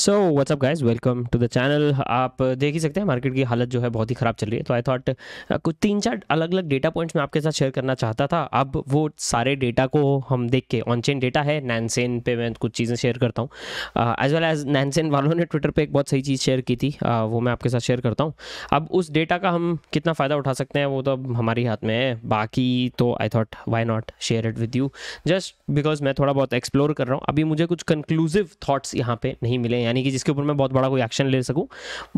so WhatsApp guys welcome to the channel आप uh, देख ही सकते हैं मार्केट की हालत जो है बहुत ही ख़राब चल रही है तो आई थॉट uh, कुछ तीन चार अलग अलग डेटा पॉइंट्स मैं आपके साथ शेयर करना चाहता था अब वो सारे डेटा को हम देख के ऑन चेन डेटा है नैनसेन पे मैं कुछ चीज़ें शेयर करता हूँ एज वेल एज नैनसेन वालों ने ट्विटर पर एक बहुत सही चीज़ शेयर की थी uh, वो मैं आपके साथ शेयर करता हूँ अब उस डेटा का हम कितना फ़ायदा उठा सकते हैं वो तो अब हमारे हाथ में है बाकी तो I thought why not share it with you just because मैं थोड़ा बहुत एक्सप्लोर कर रहा हूँ अभी मुझे कुछ कंक्लूसिव थाट्स यहाँ पर नहीं मिले यानी कि जिसके ऊपर मैं बहुत बड़ा कोई एक्शन ले सकूँ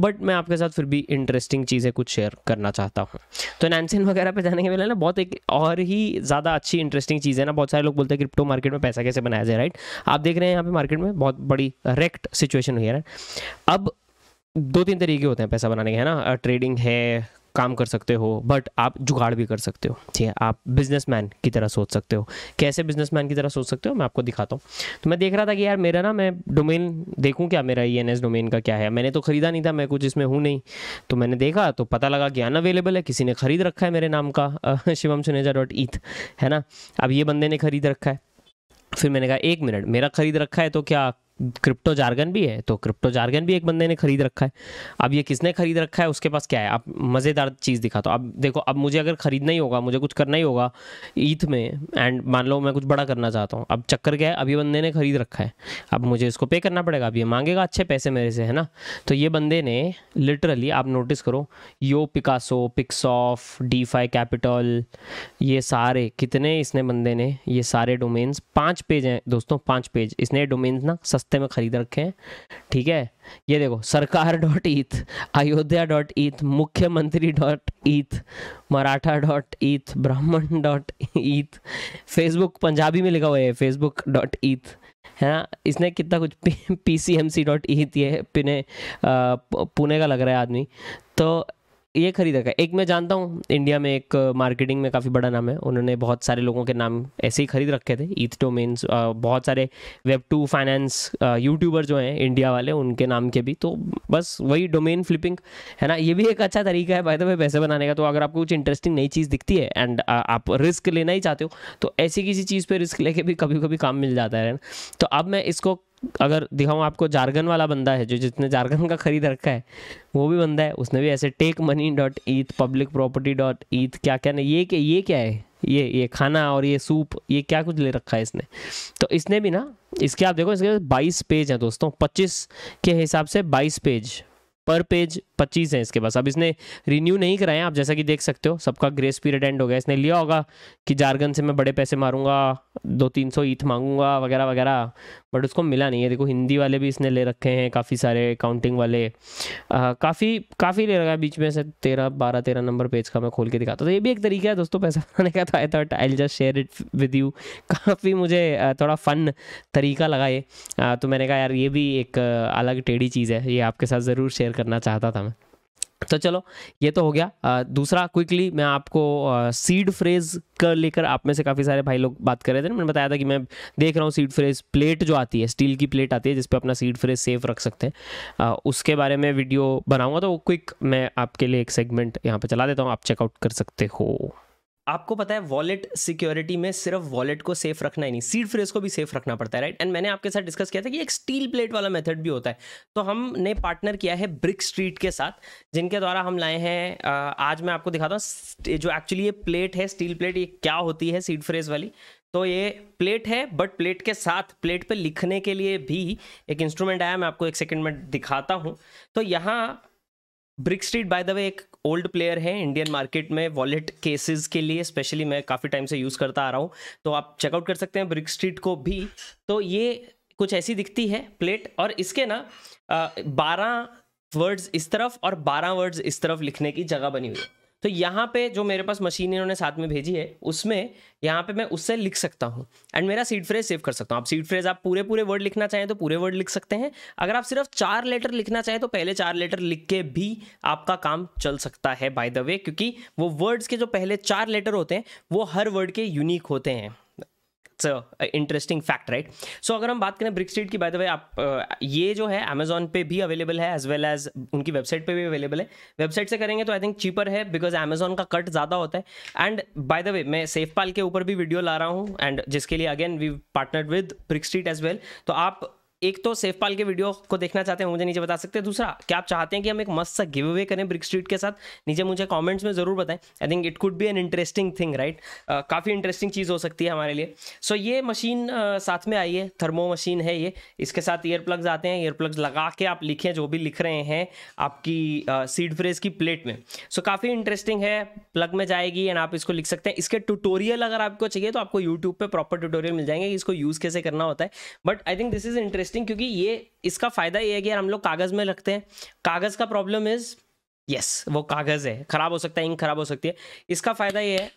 बट मैं आपके साथ फिर भी इंटरेस्टिंग चीज़ें कुछ शेयर करना चाहता हूँ तो नैनसिन वगैरह पे जाने के पहले ना बहुत एक और ही ज़्यादा अच्छी इंटरेस्टिंग चीज़ है ना बहुत सारे लोग बोलते हैं क्रिप्टो मार्केट में पैसा कैसे बनाया जाए राइट आप देख रहे हैं यहाँ पे मार्केट में बहुत बड़ी रेक्ट सिचुएशन हुई है ना अब दो तीन तरीके होते हैं पैसा बनाने के है ना ट्रेडिंग है काम कर सकते हो बट आप जुगाड़ भी कर सकते हो ठीक है आप बिजनेसमैन की तरह सोच सकते हो कैसे बिजनेसमैन की तरह सोच सकते हो मैं आपको दिखाता हूँ तो मैं देख रहा था कि यार मेरा ना मैं डोमेन देखूँ क्या मेरा ई e डोमेन का क्या है मैंने तो ख़रीदा नहीं था मैं कुछ इसमें हूँ नहीं तो मैंने देखा तो पता लगा कि अवेलेबल है किसी ने ख़रीद रखा है मेरे नाम का शिवम सुनेजा डॉट ईथ है ना अब ये बंदे ने ख़रीद रखा है फिर मैंने कहा एक मिनट मेरा ख़रीद रखा है तो क्या क्रिप्टो जार्गन भी है तो क्रिप्टो जार्गन भी एक बंदे ने खरीद रखा है अब ये किसने खरीद रखा है उसके पास क्या है आप मज़ेदार चीज़ दिखा तो अब देखो अब मुझे अगर खरीदना ही होगा मुझे कुछ करना ही होगा ईथ में एंड मान लो मैं कुछ बड़ा करना चाहता हूँ अब चक्कर क्या है अभी बंदे ने खरीद रखा है अब मुझे इसको पे करना पड़ेगा अब ये मांगेगा अच्छे पैसे मेरे से है ना तो ये बंदे ने लिटरली आप नोटिस करो यो पिकासो पिक्सॉफ डी कैपिटल ये सारे कितने इसने बंदे ने ये सारे डोमेन्स पाँच पेज हैं दोस्तों पाँच पेज इसने डोमेन्स ना सस्ते सस्ते में खरीद रखे हैं ठीक है ये देखो सरकार dot eth Ayodhya dot eth मुख्यमंत्री dot eth Maratha dot eth ब्राह्मण डॉट ईथ फेसबुक पंजाबी में लिखा हुआ है फेसबुक डॉट ईथ है ना इसने कितना कुछ P C M C dot eth ये पुणे पुणे का लग रहा है आदमी तो ये खरीदा है एक मैं जानता हूँ इंडिया में एक मार्केटिंग uh, में काफ़ी बड़ा नाम है उन्होंने बहुत सारे लोगों के नाम ऐसे ही खरीद रखे थे ईथ डोमेन्स uh, बहुत सारे वेब टू फाइनेंस यूट्यूबर जो हैं इंडिया वाले उनके नाम के भी तो बस वही डोमेन फ्लिपिंग है ना ये भी एक अच्छा तरीका है भाई तो पैसे बनाने का तो अगर आपको कुछ इंटरेस्टिंग नई चीज़ दिखती है एंड uh, आप रिस्क लेना ही चाहते हो तो ऐसी किसी चीज़ पर रिस्क लेके भी कभी कभी काम मिल जाता है तो अब मैं इसको अगर दिखाऊँ आपको जारगन वाला बंदा है जो जिसने जारगन का खरीद रखा है वो भी बंदा है उसने भी ऐसे take money dot eth public property dot eth क्या क्या ये क्या ये क्या है ये ये खाना और ये सूप ये क्या कुछ ले रखा है इसने तो इसने भी ना इसके आप देखो इसके बाईस पेज हैं दोस्तों पच्चीस के हिसाब से बाईस पेज पर पेज पच्चीस हैं इसके पास अब इसने रिन्यू नहीं कराया आप जैसा कि देख सकते हो सबका ग्रेस पीरियड एंड हो गया इसने लिया होगा कि जारगन से मैं बड़े पैसे मारूंगा दो तीन सौ ईथ मांगूंगा वगैरह वगैरह बट उसको मिला नहीं है देखो हिंदी वाले भी इसने ले रखे हैं काफ़ी सारे काउंटिंग वाले काफ़ी काफ़ी ले रखा है बीच में से तेरह बारह तेरह नंबर पेज का मैं खोल के दिखाता तो ये भी एक तरीका है दोस्तों पैसा बनाने का तो था I thought I just share it with you काफ़ी मुझे थोड़ा फ़न तरीका लगा ये तो मैंने कहा यार ये भी एक अलग टेढ़ी चीज़ है ये आपके साथ ज़रूर शेयर करना चाहता था मैं तो चलो ये तो हो गया आ, दूसरा क्विकली मैं आपको आ, सीड फ्रेज कर लेकर आप में से काफ़ी सारे भाई लोग बात कर रहे थे ना मैंने बताया था कि मैं देख रहा हूँ सीड फ्रेज प्लेट जो आती है स्टील की प्लेट आती है जिस पर अपना सीड फ्रेज सेफ रख सकते हैं उसके बारे में वीडियो बनाऊंगा तो क्विक मैं आपके लिए एक सेगमेंट यहाँ पर चला देता हूँ आप चेकआउट कर सकते हो आपको पता है वॉलेट सिक्योरिटी में सिर्फ वॉलेट को सेफ रखना ही नहीं सीड फ्रेज को भी सेफ रखना पड़ता है राइट एंड मैंने आपके साथ डिस्कस किया था कि एक स्टील प्लेट वाला मेथड भी होता है तो हमने पार्टनर किया है ब्रिक स्ट्रीट के साथ जिनके द्वारा हम लाए हैं आज मैं आपको दिखाता हूँ जो एक्चुअली ये प्लेट है स्टील प्लेट ये क्या होती है सीड फ्रेज वाली तो ये प्लेट है बट प्लेट के साथ प्लेट पर लिखने के लिए भी एक इंस्ट्रूमेंट आया मैं आपको एक सेकेंड में दिखाता हूँ तो यहाँ Brick Street by the way एक ओल्ड प्लेयर है इंडियन मार्केट में वॉलेट केसेस के लिए स्पेशली मैं काफ़ी टाइम से यूज़ करता आ रहा हूँ तो आप चेकआउट कर सकते हैं ब्रिक स्ट्रीट को भी तो ये कुछ ऐसी दिखती है प्लेट और इसके ना बारह वर्ड्स इस तरफ और बारह वर्ड्स इस तरफ लिखने की जगह बनी हुई है तो यहाँ पे जो मेरे पास मशीन इन्होंने साथ में भेजी है उसमें यहाँ पे मैं उससे लिख सकता हूँ एंड मेरा सीड फ्रेज सेव कर सकता हूँ आप सीड फ्रेज आप पूरे पूरे वर्ड लिखना चाहें तो पूरे वर्ड लिख सकते हैं अगर आप सिर्फ चार लेटर लिखना चाहें तो पहले चार लेटर लिख के भी आपका काम चल सकता है बाय द वे क्योंकि वो वर्ड्स के जो पहले चार लेटर होते हैं वो हर वर्ड के यूनिक होते हैं it's interesting fact right so अगर हम बात करें ब्रिक स्ट्रीट की बाय द वे आप ये जो है अमेजोन पे भी अवेलेबल है एज वेल एज उनकी वेबसाइट पे भी अवेलेबल है वेबसाइट से करेंगे तो आई थिंक चीपर है बिकॉज अमेजोन का कट ज़्यादा होता है एंड बाय द वे मैं सेफपाल के ऊपर भी वीडियो ला रहा हूँ एंड जिसके लिए again we partner with Brick Street as well तो आप एक तो सेफपाल के वीडियो को देखना चाहते हैं मुझे नीचे बता सकते हैं दूसरा क्या आप चाहते हैं कि हम एक मस्त सा गिव अवे करें ब्रिक स्ट्रीट के साथ नीचे मुझे कमेंट्स में ज़रूर बताएं I think it could be an interesting thing right काफ़ी इंटरेस्टिंग चीज़ हो सकती है हमारे लिए सो so, ये मशीन uh, साथ में आई है थर्मो मशीन है ये इसके साथ ईयर प्लग्स आते हैं ईयर प्लग्स लगा के आप लिखें जो भी लिख रहे हैं आपकी सीड uh, फ्रेज की प्लेट में सो so, काफ़ी इंटरेस्टिंग है प्लग में जाएगी एंड आप इसको लिख सकते हैं इसके ट्यूटोरियल अगर आपको चाहिए तो आपको यूट्यूब पर प्रॉपर ट्यूटोरियल मिल जाएंगे इसको यूज़ कैसे करना होता है but I think this is interest interesting क्योंकि ये इसका फ़ायदा ये है कि यार हम लोग कागज़ में रखते हैं कागज़ का प्रॉब्लम इज़ यस वो कागज़ है ख़राब हो सकता है इंक ख़राब हो सकती है इसका फ़ायदा ये है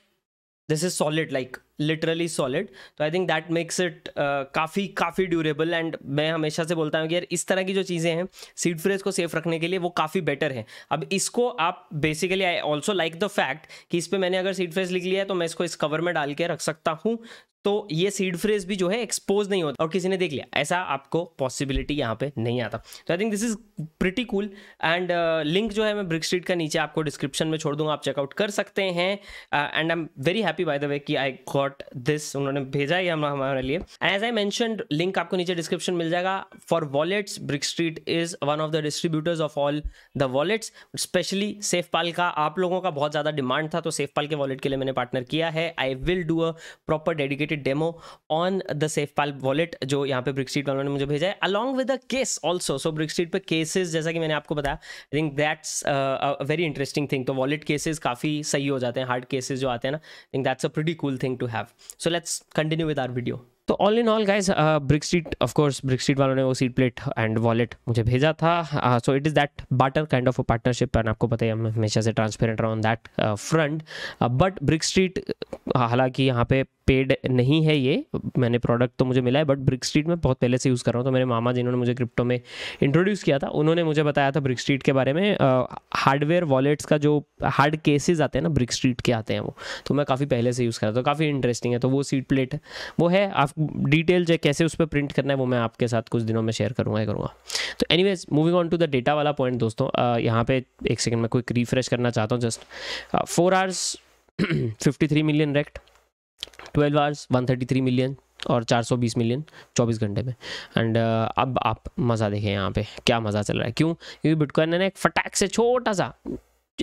this is solid like literally solid तो I think that makes it काफ़ी काफ़ी ड्यूरेबल एंड मैं हमेशा से बोलता हूँ कि यार इस तरह की जो चीज़ें हैं सीड फ्रेज को सेफ रखने के लिए वो काफ़ी बेटर है अब इसको आप basically I also like the fact कि इस पर मैंने अगर सीड फ्रेज लिख लिया है तो मैं इसको इस कवर में डाल के रख सकता हूँ तो ये सीड फ्रेज भी जो है एक्सपोज नहीं होता और किसी ने देख लिया ऐसा आपको पॉसिबिलिटी यहाँ पे नहीं आता तो I think this is pretty cool and link जो है मैं ब्रिक स्ट्रीट का नीचे आपको डिस्क्रिप्शन में छोड़ दूंगा आप चेकआउट कर सकते हैं and I am very happy by the way कि आई गॉट डॉट दिस उन्होंने भेजा ही हम हमारे लिए एज आई मैंशन लिंक आपको नीचे डिस्क्रिप्शन मिल जाएगा for wallets Brick Street is one of the distributors of all the wallets specially SafePal का आप लोगों का बहुत ज़्यादा डिमांड था तो सेफपाल के वॉलेट के लिए मैंने पार्टनर किया है I will do a proper dedicated demo on the SafePal wallet जो यहाँ पे ब्रिक स्ट्रीट वालों ने मुझे भेजा है along with a case also so Brick Street पर केसेज जैसा कि मैंने आपको बताया I think that's very interesting thing तो वॉलेट केसेज काफ़ी सही हो जाते हैं हार्ड केसेज जो आते हैं ना I think that's a pretty cool thing to have have so let's continue with our video तो all in all guys Brick Street of course Brick Street वालों ने वो सीट प्लेट एंड वॉलेट मुझे भेजा था so it is that barter kind of a partnership and आपको पता ही हम हमेशा से ट्रांसपेरेंट रहा on that front but Brick Street हालांकि यहाँ पे पेड नहीं है ये मैंने प्रोडक्ट तो मुझे मिला है बट ब्रिक स्ट्रीट में बहुत पहले से यूज़ कर रहा हूँ तो मेरे मामा जिन्होंने मुझे क्रिप्टो में इंट्रोड्यूस किया था उन्होंने मुझे बताया था ब्रिक स्ट्रीट के बारे में हार्डवेयर वॉलेट्स का जो हार्ड केसेज आते हैं ना ब्रिक स्ट्रीट के आते हैं वो तो मैं काफ़ी पहले से यूज़ कर रहा था तो काफ़ी इंटरेस्टिंग है तो वो सीट प्लेट वो है आप डिटेल जो कैसे उस पर प्रिंट करना है वो मैं आपके साथ कुछ दिनों में शेयर करूँगा ही करूँगा तो any moving on to the data वाला पॉइंट दोस्तों यहाँ पे एक सेकेंड में क्विक रिफ्रेश करना चाहता हूँ just four hours fifty three million rekt twelve hours one thirty three million और चार सौ बीस मिलियन चौबीस घंटे में एंड uh, अब आप मज़ा देखें यहाँ पे क्या मज़ा चल रहा है क्यों क्योंकि बिटकॉइन ने एक फटाक से छोटा सा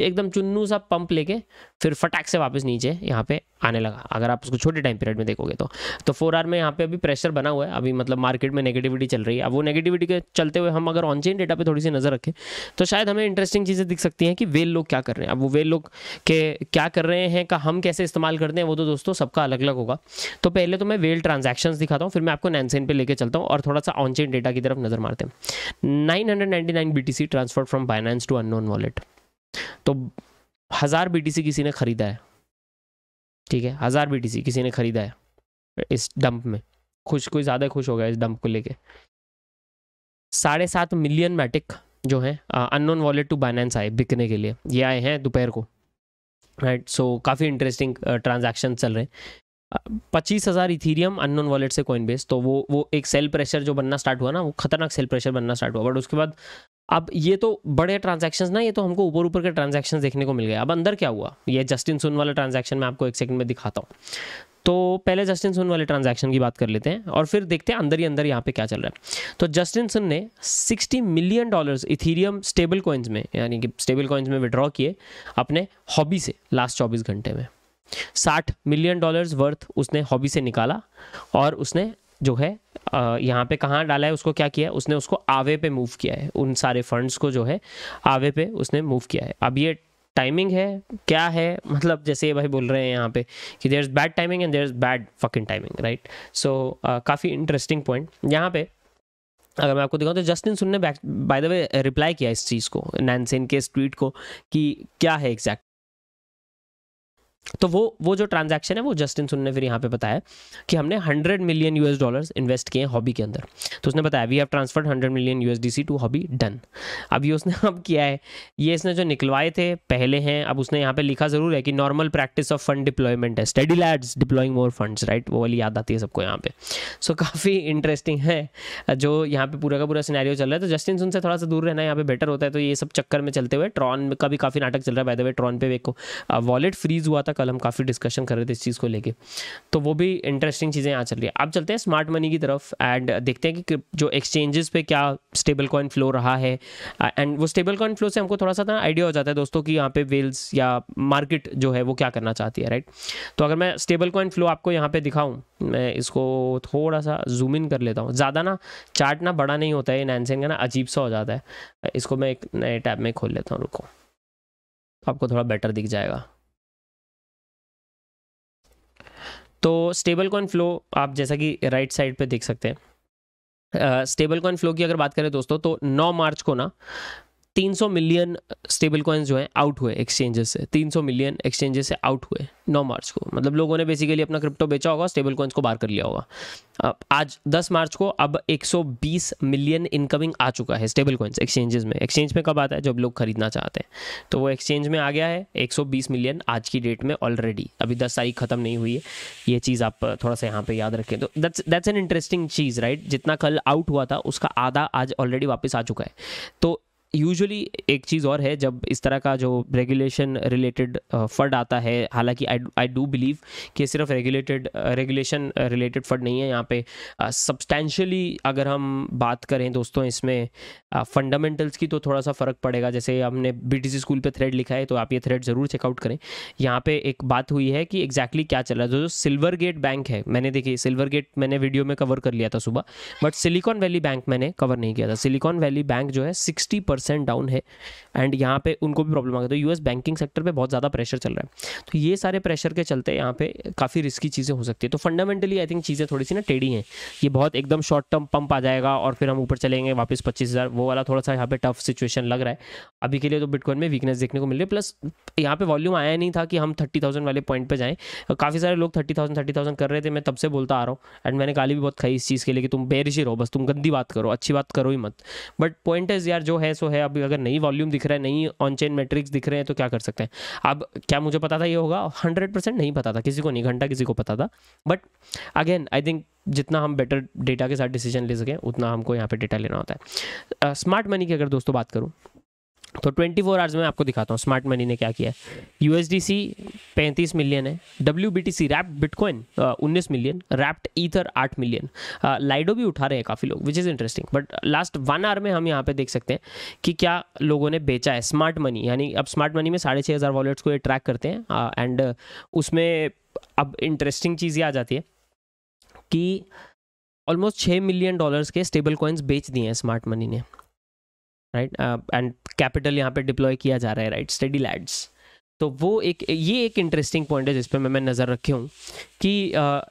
एकदम चुन्नू सा पंप लेके फिर फटाक से वापस नीचे यहाँ पे आने लगा अगर आप उसको छोटे टाइम पीरियड में देखोगे तो तो फोर आर में यहाँ पे अभी प्रेशर बना हुआ है अभी मतलब मार्केट में नेगेटिविटी चल रही है अब वो नेगेटिविटी के चलते हुए हम अगर चेन डेटा पे थोड़ी सी नज़र रखें तो शायद हमें इंटरेस्टिंग चीज़ें दिख सकती हैं कि वेल लोग क्या कर रहे हैं अब वो वेल लोग के क्या कर रहे हैं का हम कैसे इस्तेमाल करते हैं वो तो दोस्तों सबका अलग अलग होगा तो पहले तो मैं वेल ट्रांजेक्शन दिखाता हूँ फिर मैं आपको नैनसेन पर लेकर चलता हूँ और थोड़ा सा ऑनचेन डेटा की तरफ नज़र मारते हैं nine hundred nine B T C transfer from finance to unknown wallet तो हज़ार बी किसी ने ख़रीदा है ठीक है हज़ार बी किसी ने ख़रीदा है इस डंप में खुश कोई ज़्यादा खुश हो गया इस डंप को लेके साढ़े सात मिलियन मैटिक जो हैं अननोन वॉलेट टू बाइनेंस आए बिकने के लिए ये आए हैं दोपहर को राइट सो काफ़ी इंटरेस्टिंग ट्रांजैक्शन चल रहे हैं पच्चीस हज़ार इथीरियम अननोन वॉलेट से कॉइन बेस तो वो वो एक सेल प्रेशर जो बनना स्टार्ट हुआ ना वो खतरनाक सेल प्रेशर बनना स्टार्ट हुआ बट उसके बाद अब ये तो बड़े ट्रांजेक्शन ना ये तो हमको ऊपर ऊपर के ट्रांजेक्शन देखने को मिल गए अब अंदर क्या हुआ ये जस्टिन सुन वाला ट्रांजेक्शन मैं आपको एक सेकंड में दिखाता हूँ तो पहले जस्टिन सुन वाले ट्रांजेक्शन की बात कर लेते हैं और फिर देखते हैं अंदर ही अंदर यहाँ पे क्या चल रहा है तो जस्टिन सुन ने sixty million dollars Ethereum stable coins में यानी कि स्टेबल कॉइन्स में विड्रॉ किए अपने हॉबी से लास्ट चौबीस घंटे में साठ मिलियन डॉलर्स वर्थ उसने हॉबी से निकाला और उसने जो है यहाँ पे कहाँ डाला है उसको क्या किया है उसने उसको आवे पे मूव किया है उन सारे फंड्स को जो है आवे पे उसने मूव किया है अब ये टाइमिंग है क्या है मतलब जैसे भाई बोल रहे हैं यहाँ पे कि there is bad timing and there is bad fucking timing right so काफ़ी इंटरेस्टिंग पॉइंट यहाँ पे अगर मैं आपको दिखाऊं तो जस्टिन सुन ने बाय द वे रिप्लाई किया इस चीज़ को नैनसेन के इस ट्वीट को कि क्या है एग्जैक्ट तो वो वो जो ट्रांजैक्शन है वो जस्टिन सुन ने फिर यहाँ पे बताया कि हमने 100 मिलियन यूएस डॉलर्स इन्वेस्ट किए हैं हॉबी के अंदर तो उसने बताया we have transferred 100 million USDC to Huobi done अब ये उसने अब किया है ये इसने जो निकलवाए थे पहले हैं अब उसने यहाँ पे लिखा ज़रूर है कि normal practice of fund deployment है steady lads deploying more funds right वो वाली याद आती है सबको यहाँ पे सो so, काफ़ी इंटरेस्टिंग है जो यहाँ पे पूरा का पूरा सिनेरियो चल रहा है तो जस्टिन सुन से थोड़ा सा दूर रहना यहाँ पे बेटर होता है तो ये सब चक्कर में चलते हुए ट्रॉन का भी काफ़ी नाटक चल रहा है बाय द वे ट्रॉन पे देखो वॉलेट फ्रीज हुआ था कल हम काफ़ी डिस्कशन कर रहे थे इस चीज़ को लेके तो वो भी इंटरेस्टिंग चीज़ें यहाँ चल रही है अब चलते हैं स्मार्ट मनी की तरफ एंड देखते हैं कि जो एक्सचेंजेस पे क्या स्टेबल कॉइन फ्लो रहा है एंड uh, वो स्टेबल कॉइन फ्लो से हमको थोड़ा सा ना आइडिया हो जाता है दोस्तों कि यहाँ पे वेल्स या मार्केट जो है वो क्या करना चाहती है राइट तो अगर मैं स्टेबल कॉइन फ्लो आपको यहाँ पे दिखाऊँ मैं इसको थोड़ा सा जूम इन कर लेता हूँ ज़्यादा ना चार्ट ना बड़ा नहीं होता है नैनसेन का ना अजीब सा हो जाता है इसको मैं एक नए टैब में खोल लेता हूँ रुको आपको थोड़ा बेटर दिख जाएगा तो स्टेबल कॉइन फ्लो आप जैसा कि राइट साइड पे देख सकते हैं स्टेबल कॉइन फ्लो की अगर बात करें दोस्तों तो 9 मार्च को ना 300 मिलियन स्टेबल कॉइन्स जो हैं आउट हुए एक्सचेंजेस से 300 मिलियन एक्सचेंजेस से आउट हुए 9 मार्च को मतलब लोगों ने बेसिकली अपना क्रिप्टो बेचा होगा स्टेबल कॉइन्स को बाहर कर लिया होगा अब आज 10 मार्च को अब 120 मिलियन इनकमिंग आ चुका है स्टेबल कॉइन्स एक्सचेंजेस में एक्सचेंज में कब आता है जब लोग खरीदना चाहते हैं तो वो एक्सचेंज में आ गया है बीस मिलियन आज की डेट में ऑलरेडी अभी दस तारीख खत्म नहीं हुई है ये चीज़ आप थोड़ा सा यहाँ पर याद रखें तो दैट्स दैट्स एन इंटरेस्टिंग चीज़ राइट जितना कल आउट हुआ था उसका आधा आज ऑलरेडी वापस आ चुका है तो यूजुअली एक चीज़ और है जब इस तरह का जो रेगुलेशन रिलेटेड फंड आता है हालांकि आई आई डू बिलीव कि सिर्फ रेगुलेटेड रेगुलेशन रिलेटेड फंड नहीं है यहाँ पे सब्सटैंशली अगर हम बात करें दोस्तों इसमें फंडामेंटल्स की तो थोड़ा सा फ़र्क पड़ेगा जैसे हमने बी स्कूल पर थ्रेड लिखा है तो आप ये थ्रेड ज़रूर चेकआउट करें यहाँ पर एक बात हुई है कि एग्जैक्टली exactly क्या चल रहा है जो सिल्वर गेट बैंक है मैंने देखिए सिल्वर गेट मैंने वीडियो में कवर कर लिया था सुबह बट सिलिकॉन वैली बैंक मैंने कवर नहीं किया था सिलिकॉन वैली बैंक जो है सिक्सटी परसेंट डाउन है एंड यहाँ पे उनको भी प्रॉब्लम आ गई तो यूएस बैंकिंग सेक्टर पे बहुत ज़्यादा प्रेशर चल रहा है तो ये सारे प्रेशर के चलते यहाँ पे काफ़ी रिस्की चीज़ें हो सकती है तो फंडामेंटली आई थिंक चीज़ें थोड़ी सी ना टेढ़ी हैं ये बहुत एकदम शॉर्ट टर्म पंप आ जाएगा और फिर हम ऊपर चलेंगे वापस पच्चीस हज़ार वो वाला थोड़ा सा यहाँ पे टफ सिचुएशन लग रहा है अभी के लिए तो बिटकॉइन में वीकनेस देखने को मिल रही है प्लस यहाँ पे वॉल्यूम आया नहीं था कि हम थर्टी थाउजेंड वाले पॉइंट पे जाएं काफ़ी सारे लोग थर्टी थाउजेंड थर्टी थाउजेंड कर रहे थे मैं तब से बोलता आ रहा हूँ एंड मैंने गाली भी बहुत खाई इस चीज़ के लिए कि तुम बेरिश ही रहो बस तुम गंदी बात करो अच्छी बात करो ही मत बट पॉइंट इज़ यार जो है सो है अभी अगर नई वॉल्यूम दिख रहा है नई ऑन चेन मेट्रिक्स दिख रहे हैं तो क्या कर सकते हैं अब क्या मुझे पता था ये होगा हंड्रेड नहीं पता था किसी को नहीं घंटा किसी को पता था बट अगेन आई थिंक जितना हम बेटर डेटा के साथ डिसीजन ले सकें उतना हमको यहाँ पे डेटा लेना होता है स्मार्ट uh, मनी की अगर दोस्तों बात करूँ तो 24 फोर आवर्स में आपको दिखाता हूँ स्मार्ट मनी ने क्या किया है यू एस डी सी पैंतीस मिलियन है W B T C wrap bitcoin उन्नीस मिलियन रैप्ड ईथर आठ मिलियन लाइडो भी उठा रहे हैं काफ़ी लोग which is interesting but last one hour में हम यहाँ पे देख सकते हैं कि क्या लोगों ने बेचा है स्मार्ट मनी यानी अब स्मार्ट मनी में साढ़े छः हज़ार वॉलेट्स को ये ट्रैक करते हैं एंड uh, uh, उसमें अब इंटरेस्टिंग चीज़ ये आ जाती है कि ऑलमोस्ट छः मिलियन डॉलर्स के स्टेबल कॉइन्स बेच दिए हैं स्मार्ट मनी ने राइट एंड कैपिटल यहाँ पे डिप्लॉय किया जा रहा है राइट स्टडी लैड्स तो वो एक ये एक इंटरेस्टिंग पॉइंट है जिस पर मैं मैं नज़र रखी हूँ कि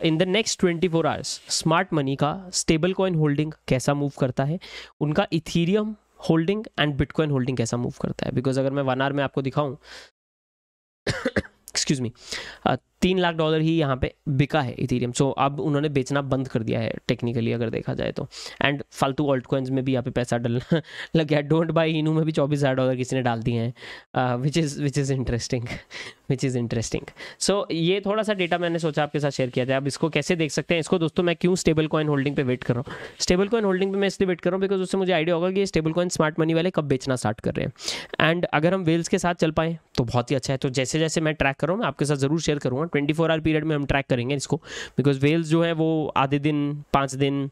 in the next twenty four hours smart money का स्टेबल कॉइन होल्डिंग कैसा मूव करता है उनका Ethereum holding and bitcoin holding कैसा मूव करता है बिकॉज अगर मैं वन आवर में आपको दिखाऊं एक्सक्यूज मी तीन लाख डॉलर ही यहाँ पे बिका है इथीरियम सो so, अब उन्होंने बेचना बंद कर दिया है टेक्निकली अगर देखा जाए तो एंड फालतू ऑल्ट कोइंस में भी यहाँ पे पैसा डल लग गया डोंट बाई इनू में भी चौबीस हज़ार डॉलर किसी ने डाल दिए हैं which is which is interesting which is interesting so ये थोड़ा सा डेटा मैंने सोचा आपके साथ शेयर किया जाए अब इसको कैसे देख सकते हैं इसको दोस्तों मैं क्यों स्टेबल कॉइन होल्डिंग पे वेट कर रहा हूँ स्टेबल कॉइन होल्डिंग पे मैं इसलिए वेट कर रहा हूँ बिकॉज उससे मुझे आइडिया होगा कि स्टेबल कॉइन स्मार्ट मनी वाले कब बेचना स्टार्ट कर रहे हैं एंड अगर हम वेल्स के साथ चल पाएँ तो बहुत ही अच्छा है तो जैसे जैसे मैं ट्रैक कर रहा हूँ मैं आपके साथ जरूर शेयर करूँगा ट्वेंटी फोर आवर पीरियड में हम ट्रैक करेंगे इसको बिकॉज वेल्स जो है वो आधे दिन पाँच दिन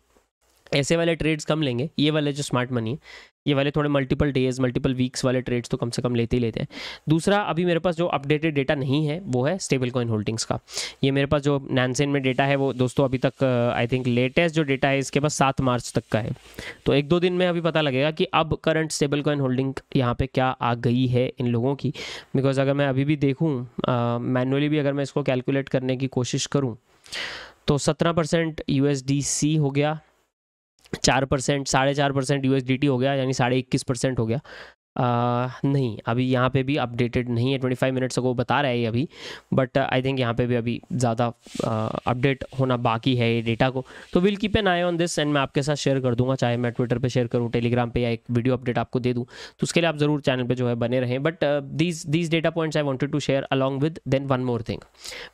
ऐसे वाले ट्रेड्स कम लेंगे ये वाले जो स्मार्ट मनी है ये वाले थोड़े मल्टीपल डेज मल्टीपल वीक्स वाले ट्रेड्स तो कम से कम लेते ही लेते हैं दूसरा अभी मेरे पास जो अपडेटेड डेटा नहीं है वो है स्टेबल कॉइन होल्डिंग्स का ये मेरे पास जो नैनसेन में डेटा है वो दोस्तों अभी तक आई थिंक लेटेस्ट जो डेटा है इसके पास सात मार्च तक का है तो एक दो दिन में अभी पता लगेगा कि अब करंट स्टेबल कॉइन होल्डिंग यहाँ पर क्या आ गई है इन लोगों की बिकॉज अगर मैं अभी भी देखूँ मैनुअली uh, भी अगर मैं इसको कैलकुलेट करने की कोशिश करूँ तो सत्रह परसेंट यू हो गया चार परसेंट साढ़े चार परसेंट यू हो गया यानी साढ़े इक्कीस परसेंट हो गया नहीं अभी यहाँ पे भी अपडेटेड नहीं है ट्वेंटी फाइव मिनट्स को बता रहा है अभी बट आई थिंक यहाँ पे भी अभी ज़्यादा अपडेट होना बाकी है ये डेटा को तो will keep an eye on this and मैं आपके साथ शेयर कर दूंगा चाहे मैं ट्विटर पे शेयर करूँ टेलीग्राम पे या एक वीडियो अपडेट आपको दे दूँ तो उसके लिए आप ज़रूर चैनल पर जो है बने रहें but these these data points I wanted to share along with then one more thing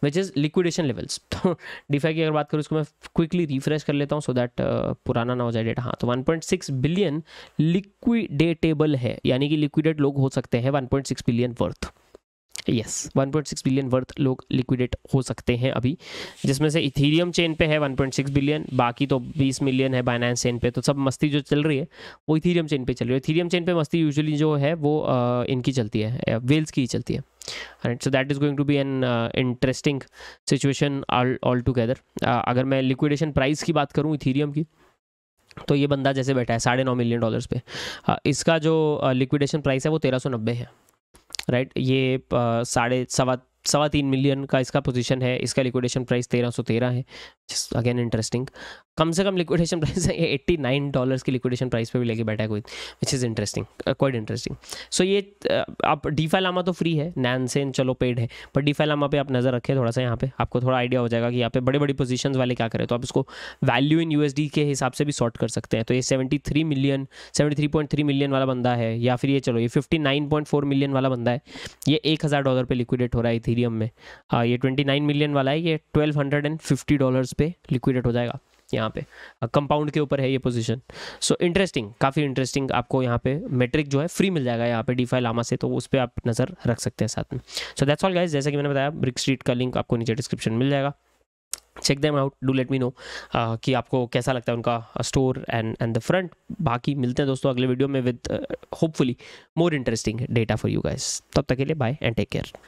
which is liquidation levels तो डिफाई की अगर बात करूँ उसको मैं क्विकली रिफ्रेश कर लेता हूँ सो दैट पुराना ना हो जाए डेटा हाँ तो one point six billion liquidatable है यानी यानी कि लिक्विडेट लोग हो सकते हैं 1.6 billion worth yes yes, 1.6 billion worth लोग लिक्विडेट हो सकते हैं अभी जिसमें से इथीरियम चेन पे है 1.6 बिलियन बाकी तो 20 मिलियन है बाइनेंस चेन पे तो सब मस्ती जो चल रही है वो इथीरियम चेन पे चल रही है इथीरियम चेन पे मस्ती यूजुअली जो है वो इनकी चलती है वेल्स की ही चलती है right so that is going to be an interesting situation all together अगर मैं लिक्विडेशन प्राइस की बात करूँ इथीरियम की तो ये बंदा जैसे बैठा है साढ़े नौ मिलियन डॉलर्स पे हाँ, इसका जो लिक्विडेशन प्राइस है वो तेरह सौ नब्बे है राइट ये साढ़े सवा सवा तीन मिलियन का इसका पोजीशन है इसका लिक्विडेशन प्राइस तेरह सौ तेरह है अगेन इंटरेस्टिंग कम से कम लिक्विडेशन प्राइस है एट्टी नाइन डॉलर्स की लिक्विडेशन प्राइस पे भी लेके बैठा है कोई which is interesting quite interesting so ये uh, आप डीफा लामा तो फ्री है नैनसेन चलो पेड है पर डीफा लामा पे आप नज़र रखें थोड़ा सा यहाँ पे आपको थोड़ा आइडिया हो जाएगा कि यहाँ पे बड़े बड़ी पोजिशन वाले क्या करें तो आप इसको वैल्यू इन यूएसडी के हिसाब से भी सॉर्ट कर सकते हैं तो ये seventy three million seventy three point three million वाला बंदा है या फिर ये चलो ये fifty nine point four million वाला बंदा है ये एक हज़ार डॉलर पर लिक्विडेट हो रहा है इथीरियम में हाँ, ये ट्वेंटी नाइन मिलियन वाला है ये twelve hundred and fifty dollars पे लिक्विडेट हो जाएगा यहाँ पे कंपाउंड के ऊपर है ये पोजीशन सो इंटरेस्टिंग काफ़ी इंटरेस्टिंग आपको यहाँ पे मेट्रिक जो है फ्री मिल जाएगा यहाँ पे डीफाई लामा से तो उस पर आप नज़र रख सकते हैं साथ में सो दैट्स ऑल गाइज जैसे कि मैंने बताया ब्रिक स्ट्रीट का लिंक आपको नीचे डिस्क्रिप्शन मिल जाएगा check them out do let me know कि आपको कैसा लगता है उनका store and and the front बाकी मिलते हैं दोस्तों अगले वीडियो में with hopefully more interesting data for you guys तब तक के लिए बाय एंड टेक केयर